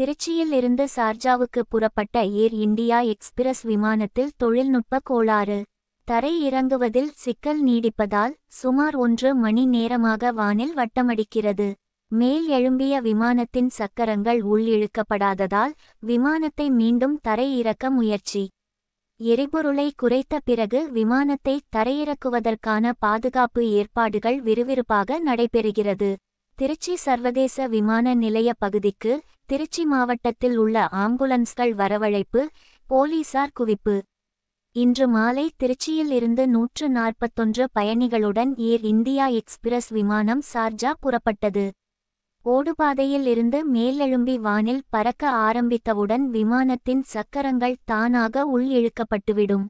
திருச்சியில் இருந்து சார்ஜாவுக்கு புறப்பட்ட ஏர் இந்தியா எக்ஸ்பிரஸ் விமானத்தில் தொழில்நுட்ப கோளாறு தரை இறங்குவதில் சிக்கல் நீடிப்பதால் சுமார் ஒன்று மணி நேரமாக வானில் வட்டமடிக்கிறது மேல் எழும்பிய விமானத்தின் சக்கரங்கள் உள்ளிழுக்கப்படாததால் விமானத்தை மீண்டும் தரை இறக்க முயற்சி எரிபொருளை குறைத்த பிறகு விமானத்தை தரையிறக்குவதற்கான பாதுகாப்பு ஏற்பாடுகள் விறுவிறுப்பாக நடைபெறுகிறது திருச்சி சர்வதேச விமான நிலைய பகுதிக்கு திருச்சி மாவட்டத்தில் உள்ள ஆம்புலன்ஸ்கள் வரவழைப்பு போலீசார் குவிப்பு இன்று மாலை திருச்சியில் இருந்து நூற்று நாற்பத்தொன்று பயணிகளுடன் ஏர் இந்தியா எக்ஸ்பிரஸ் விமானம் சார்ஜா புறப்பட்டது ஓடுபாதையில் இருந்து மேலெழும்பி வானில் பறக்க ஆரம்பித்தவுடன் விமானத்தின் சக்கரங்கள் தானாக உள் இழுக்கப்பட்டுவிடும்